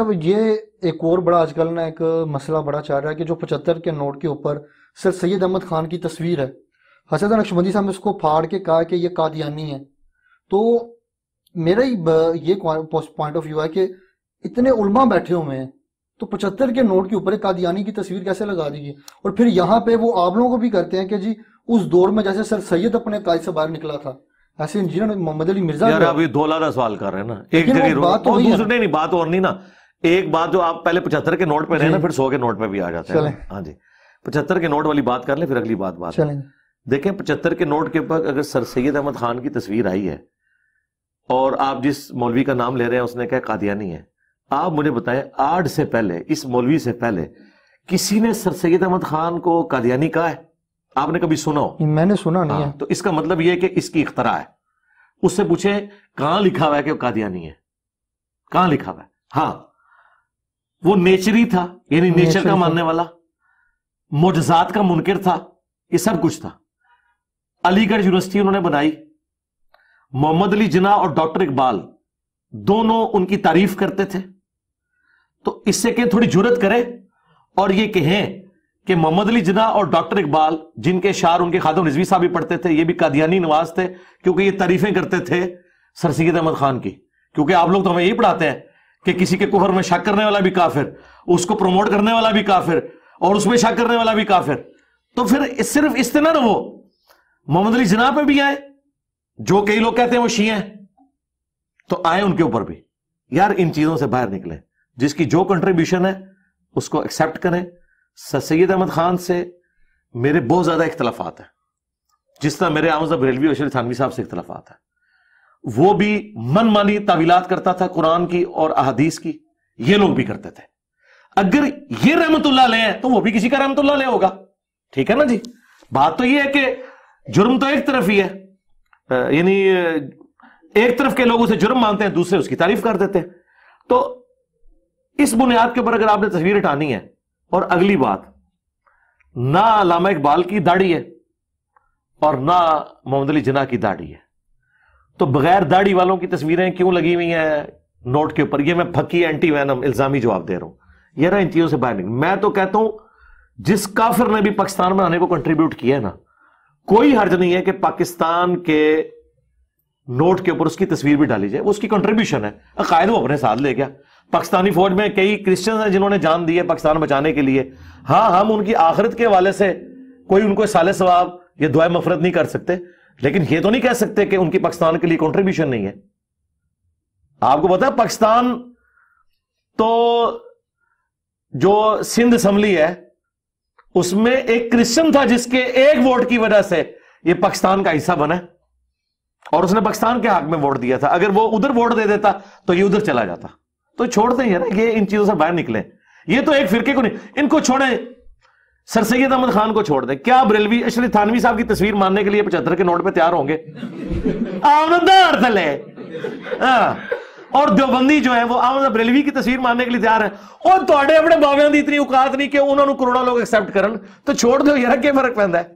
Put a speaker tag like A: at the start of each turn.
A: अच्छा ये एक और बड़ा आजकल ना एक मसला बड़ा चाह रहा है कि जो पचहत्तर के नोट के ऊपर सर सैयद अहमद खान की तस्वीर है हसरत नक्शबंदी साहब ने उसको फाड़ के कहा कि ये कादियानी है तो मेरा ही ये पॉइंट ऑफ व्यू है कि इतने उलमा बैठे हुए हैं तो पचहत्तर के नोट के ऊपर कादियानी की तस्वीर कैसे लगा देगी और फिर यहाँ पे वो आप लोगों को भी करते हैं कि जी उस दौर में जैसे सर सैयद अपने काज से बाहर निकला था ऐसे इंजीनियर मोहम्मद अली मिर्जा यार अभी
B: धोला सवाल कर रहे हैं ना एक जगह बात तो दूसरे नहीं बात और नहीं ना एक बात जो आप पहले पचहत्तर के नोट पे रहे ना फिर सौ के नोट पे भी आ जाते हैं हाँ जी पचहत्तर के नोट वाली बात कर ले फिर अगली बात बात देखें पचहत्तर के नोट के ऊपर अगर सर सैयद अहमद खान की तस्वीर आई है और आप जिस मौलवी का नाम ले रहे हैं उसने कहा कादियानी है आप मुझे बताएं आठ से पहले इस मौलवी से पहले किसी ने सर सैयद अहमद खान को कादियानी कहा है आपने कभी सुना हो
A: मैंने सुना नहीं हाँ, है
B: तो इसका मतलब यह कि इसकी इख्तरा है उससे पूछे कहां लिखा हुआ है कि वो कादियानी है कहां लिखा हुआ है हाँ वो नेचरी था यानी नेचर का मानने वाला मोजात का मुनकर था ये सब कुछ था अलीगढ़ यूनिवर्सिटी उन्होंने बनाई मोहम्मद अली जिना और डॉक्टर इकबाल दोनों उनकी तारीफ करते थे तो इससे के थोड़ी जरूरत करें और ये कहें कि मोहम्मद अली जिना और डॉक्टर इकबाल जिनके शार उनके खादम रिजवी साहब भी पढ़ते थे ये भी कादियानी नवाज थे क्योंकि ये तारीफें करते थे सर सैद अहमद खान की क्योंकि आप लोग तो हमें यही पढ़ाते हैं कि किसी के कुहर में शक करने वाला भी काफिर उसको प्रमोट करने वाला भी काफिर और उसमें शक करने वाला भी काफिर तो फिर सिर्फ इस तरह रहो मोहम्मद अली जना पे भी आए जो कई लोग कहते हैं वो शी हैं तो आए उनके ऊपर भी यार इन चीजों से बाहर निकले जिसकी जो कंट्रीब्यूशन है उसको एक्सेप्ट करें सर सैद अहमद खान से मेरे बहुत ज्यादा इख्तलाफात हैं जिस तरह मेरे आमद रेलवी और थानवी साहब से इख्तलाफात है वो भी मनमानी तावीलात करता था कुरान की और अहदीस की ये लोग भी करते थे अगर ये रहमतुल्ला ले तो वो भी किसी का रहमतुल्ला ले होगा ठीक है ना जी बात तो ये है कि जुर्म तो एक तरफ ही है यानी एक तरफ के लोग उसे जुर्म मानते हैं दूसरे उसकी तारीफ कर देते हैं तो इस बुनियाद के ऊपर अगर आपने तस्वीर हटानी है और अगली बात ना अलामा इकबाल की दाढ़ी है और ना मोहम्मद अली जना की दाढ़ी है तो बगैर दाढ़ी वालों की तस्वीरें क्यों लगी हुई हैं नोट के ऊपर ये मैं फकी एंटी वैनम इल्जामी जवाब दे रहा हूं यार इन चीजों से बाहर निकल मैं तो कहता हूं जिस काफिर ने भी पाकिस्तान बनाने को कंट्रीब्यूट किया है ना कोई हर्ज नहीं है कि पाकिस्तान के नोट के ऊपर उसकी तस्वीर भी डाली जाए उसकी कंट्रीब्यूशन है अकायद वो अपने साथ ले गया पाकिस्तानी फौज में कई क्रिश्चियंस हैं जिन्होंने जान दी है पाकिस्तान बचाने के लिए हाँ हम उनकी आखिरत के हवाले से कोई उनको साले सवाब या दुआ मफरत नहीं कर सकते लेकिन ये तो नहीं कह सकते कि उनकी पाकिस्तान के लिए कॉन्ट्रीब्यूशन नहीं है आपको पता है पाकिस्तान तो जो सिंध असम्बली है उसमें एक क्रिश्चियन था जिसके एक वोट की वजह से ये पाकिस्तान का हिस्सा बना और उसने पाकिस्तान के हक में वोट दिया था अगर वो उधर वोट दे देता तो ये उधर चला जाता तो छोड़ते ही है ना ये इन चीजों से बाहर निकले ये तो एक फिरके को नहीं इनको छोड़े सर सैद अहमद खान को छोड़ दे क्या बरेलवी अशरफ थानवी साहब की तस्वीर मानने के लिए पचहत्तर के नोट पे तैयार होंगे आमदार थले हाँ। और देवबंदी जो है वो आमद बरेलवी की तस्वीर मानने के लिए तैयार है और थोड़े तो अपने बावियां की इतनी औकात नहीं कि उन्होंने करोड़ों लोग एक्सेप्ट करन तो छोड़ दो यार क्या फर्क पैदा है